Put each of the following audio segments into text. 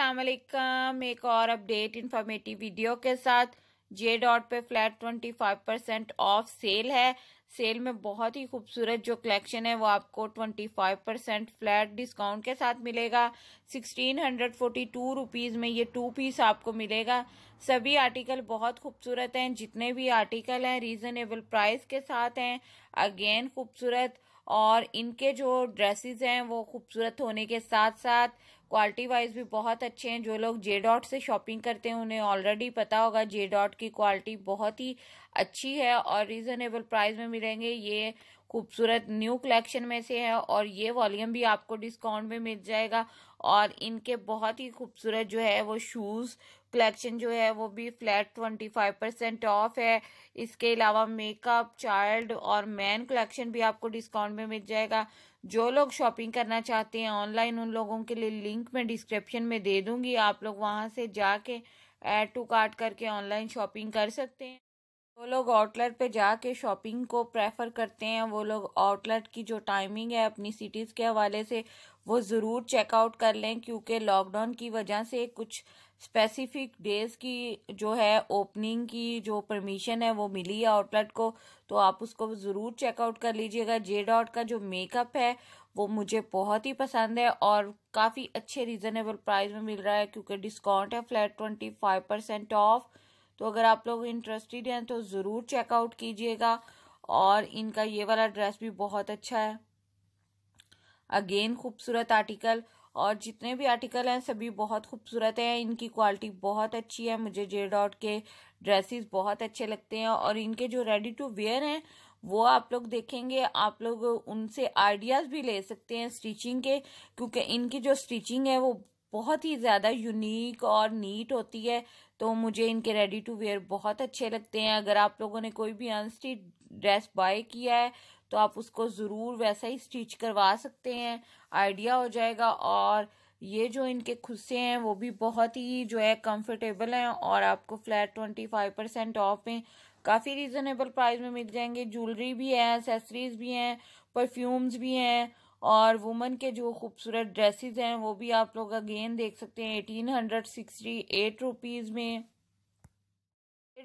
असलम एक और update informative video के साथ जे डॉट पे flat twenty five percent off sale है सेल में बहुत ही खूबसूरत जो कलेक्शन है वो आपको twenty five percent flat discount के साथ मिलेगा sixteen hundred forty two rupees में ये टू पीस आपको मिलेगा सभी आर्टिकल बहुत खूबसूरत हैं जितने भी आर्टिकल हैं रीज़नेबल प्राइस के साथ हैं अगेन खूबसूरत और इनके जो ड्रेसेस हैं वो खूबसूरत होने के साथ साथ क्वालिटी वाइज भी बहुत अच्छे हैं जो लोग जे डॉट से शॉपिंग करते हैं उन्हें ऑलरेडी पता होगा जे डॉट की क्वालिटी बहुत ही अच्छी है और रीज़नेबल प्राइस में मिलेंगे ये खूबसूरत न्यू कलेक्शन में से है और ये वॉल्यूम भी आपको डिस्काउंट में मिल जाएगा और इनके बहुत ही खूबसूरत जो है वो शूज़ कलेक्शन जो है वो भी flat twenty five percent off है इसके अलावा मेकअप चाइल्ड और मैन कलेक्शन भी आपको डिस्काउंट में मिल जाएगा जो लोग शॉपिंग करना चाहते हैं ऑनलाइन उन लोगों के लिए लिंक मैं डिस्क्रिप्शन में दे दूँगी आप लोग वहाँ से जाके एड टू कार्ट करके ऑनलाइन शॉपिंग कर सकते हैं वो लोग आउटलेट पे जाके शॉपिंग को प्रेफर करते हैं वो लोग आउटलेट की जो टाइमिंग है अपनी सिटीज़ के हवाले से वो ज़रूर चेकआउट कर लें क्योंकि लॉकडाउन की वजह से कुछ स्पेसिफिक डेज़ की जो है ओपनिंग की जो परमिशन है वो मिली है आउटलेट को तो आप उसको ज़रूर चेकआउट कर लीजिएगा जे डॉट का जो मेकअप है वो मुझे बहुत ही पसंद है और काफ़ी अच्छे रिजनेबल प्राइस में मिल रहा है क्योंकि डिस्काउंट है flat twenty five percent off तो अगर आप लोग इंटरेस्टेड हैं तो ज़रूर चेकआउट कीजिएगा और इनका ये वाला ड्रेस भी बहुत अच्छा है अगेन खूबसूरत आर्टिकल और जितने भी आर्टिकल हैं सभी बहुत खूबसूरत हैं इनकी क्वालिटी बहुत अच्छी है मुझे जे डॉट के ड्रेसेस बहुत अच्छे लगते हैं और इनके जो रेडी टू वेयर हैं वो आप लोग देखेंगे आप लोग उनसे आइडियाज़ भी ले सकते हैं स्टिचिंग के क्योंकि इनकी जो स्टिचिंग है वो बहुत ही ज़्यादा यूनिक और नीट होती है तो मुझे इनके रेडी टू वेयर बहुत अच्छे लगते हैं अगर आप लोगों ने कोई भी अनस्टिच ड्रेस बाय किया है तो आप उसको ज़रूर वैसा ही स्टिच करवा सकते हैं आइडिया हो जाएगा और ये जो इनके खुस्से हैं वो भी बहुत ही जो है कंफर्टेबल हैं और आपको flat twenty five percent off में काफ़ी रीज़नेबल प्राइस में मिल जाएंगे ज्वेलरी भी है एसेसरीज भी हैं परफ्यूम्स भी हैं और वुमेन के जो खूबसूरत ड्रेसेस हैं वो भी आप लोग अगेन देख सकते हैं eighteen hundred sixty eight rupees में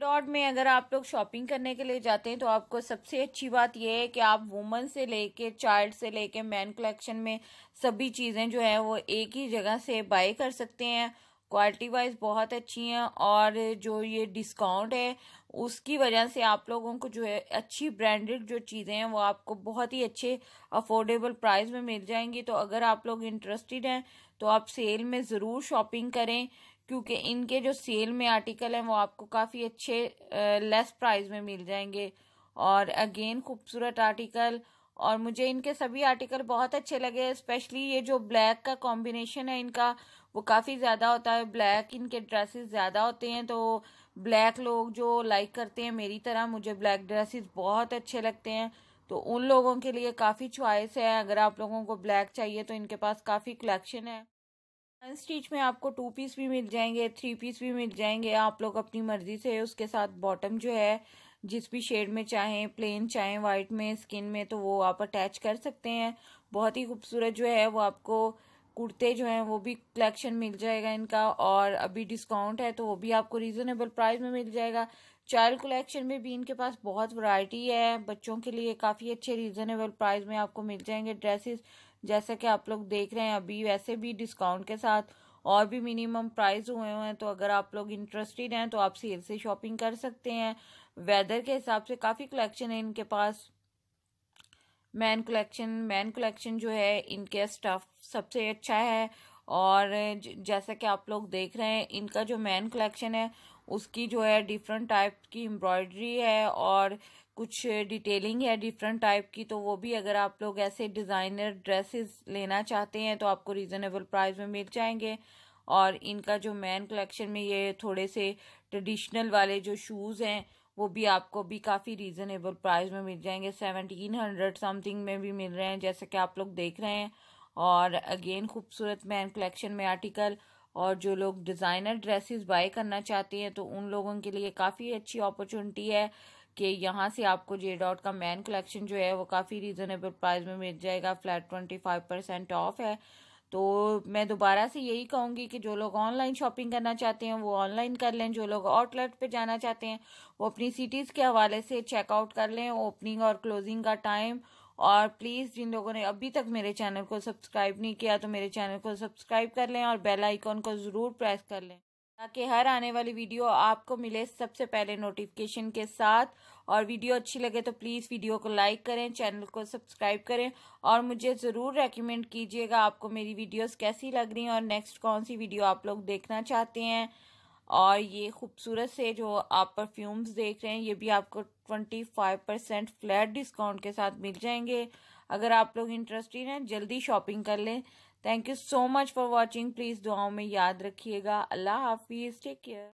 डॉट में अगर आप लोग शॉपिंग करने के लिए जाते हैं तो आपको सबसे अच्छी बात यह है कि आप वुमन से लेके चाइल्ड से लेके मैन कलेक्शन में सभी चीज़ें जो है वो एक ही जगह से बाय कर सकते हैं क्वालिटी वाइज बहुत अच्छी हैं और जो ये डिस्काउंट है उसकी वजह से आप लोगों को जो है अच्छी ब्रांडेड जो चीज़ें हैं वो आपको बहुत ही अच्छे अफोर्डेबल प्राइस में मिल जाएंगी तो अगर आप लोग इंटरेस्टेड हैं तो आप सेल में ज़रूर शॉपिंग करें क्योंकि इनके जो सेल में आर्टिकल हैं वो आपको काफ़ी अच्छे लेस प्राइस में मिल जाएंगे और अगेन खूबसूरत आर्टिकल और मुझे इनके सभी आर्टिकल बहुत अच्छे लगे स्पेशली ये जो ब्लैक का कॉम्बिनेशन है इनका वो काफ़ी ज़्यादा होता है ब्लैक इनके ड्रेसेस ज़्यादा होते हैं तो ब्लैक लोग जो लाइक करते हैं मेरी तरह मुझे ब्लैक ड्रेसेस बहुत अच्छे लगते हैं तो उन लोगों के लिए काफ़ी च्वाइस है अगर आप लोगों को ब्लैक चाहिए तो इनके पास काफ़ी कलेक्शन है स्टिच में आपको टू पीस भी मिल जाएंगे थ्री पीस भी मिल जाएंगे आप लोग अपनी मर्जी से उसके साथ बॉटम जो है जिस भी शेड में चाहें प्लेन चाहें वाइट में स्किन में तो वो आप अटैच कर सकते हैं बहुत ही खूबसूरत जो है वो आपको कुर्ते जो हैं वो भी कलेक्शन मिल जाएगा इनका और अभी डिस्काउंट है तो वो भी आपको रीज़नेबल प्राइस में मिल जाएगा चाइल्ड कलेक्शन में भी इनके पास बहुत वैरायटी है बच्चों के लिए काफ़ी अच्छे रीज़नेबल प्राइस में आपको मिल जाएंगे ड्रेसेस जैसा कि आप लोग देख रहे हैं अभी वैसे भी डिस्काउंट के साथ और भी मिनिमम प्राइस हुए हुए हैं तो अगर आप लोग इंटरेस्टेड हैं तो आप सेल से शॉपिंग कर सकते हैं वेदर के हिसाब से काफ़ी कलेक्शन है इनके पास मैन कलेक्शन मैन कलेक्शन जो है इनके स्टफ़ सबसे अच्छा है और जैसा कि आप लोग देख रहे हैं इनका जो मैन कलेक्शन है उसकी जो है डिफरेंट टाइप की एम्ब्रॉयडरी है और कुछ डिटेलिंग है डिफरेंट टाइप की तो वो भी अगर आप लोग ऐसे डिज़ाइनर ड्रेसेस लेना चाहते हैं तो आपको रीज़नेबल प्राइस में मिल जाएंगे और इनका जो मैन कलेक्शन में ये थोड़े से ट्रेडिशनल वाले जो शूज़ हैं वो भी आपको भी काफ़ी रीज़नेबल प्राइस में मिल जाएंगे सेवनटीन हंड्रेड समथिंग में भी मिल रहे हैं जैसे कि आप लोग देख रहे हैं और अगेन खूबसूरत मैन कलेक्शन में आर्टिकल और जो लोग डिज़ाइनर ड्रेसेस बाय करना चाहते हैं तो उन लोगों के लिए काफ़ी अच्छी अपॉर्चुनिटी है कि यहाँ से आपको जे डॉट का मैन कलेक्शन जो है वो काफ़ी रीज़नेबल प्राइस में मिल जाएगा flat twenty five percent off है तो मैं दोबारा से यही कहूँगी कि जो लोग ऑनलाइन शॉपिंग करना चाहते हैं वो ऑनलाइन कर लें जो लोग आउटलेट पे जाना चाहते हैं वो अपनी सिटीज़ के हवाले से चेकआउट कर लें ओपनिंग और क्लोजिंग का टाइम और प्लीज़ जिन लोगों ने अभी तक मेरे चैनल को सब्सक्राइब नहीं किया तो मेरे चैनल को सब्सक्राइब कर लें और बेल आइकॉन को ज़रूर प्रेस कर लें ताकि हर आने वाली वीडियो आपको मिले सबसे पहले नोटिफिकेशन के साथ और वीडियो अच्छी लगे तो प्लीज़ वीडियो को लाइक करें चैनल को सब्सक्राइब करें और मुझे ज़रूर रेकमेंड कीजिएगा आपको मेरी वीडियोस कैसी लग रही हैं और नेक्स्ट कौन सी वीडियो आप लोग देखना चाहते हैं और ये खूबसूरत से जो आप परफ्यूम्स देख रहे हैं ये भी आपको twenty five percent flat discount के साथ मिल जाएंगे अगर आप लोग इंटरेस्टेड हैं जल्दी शॉपिंग कर लें thank you so much for watching please दुआओं में याद रखिएगा अल्लाह हाफिज़ टेक केयर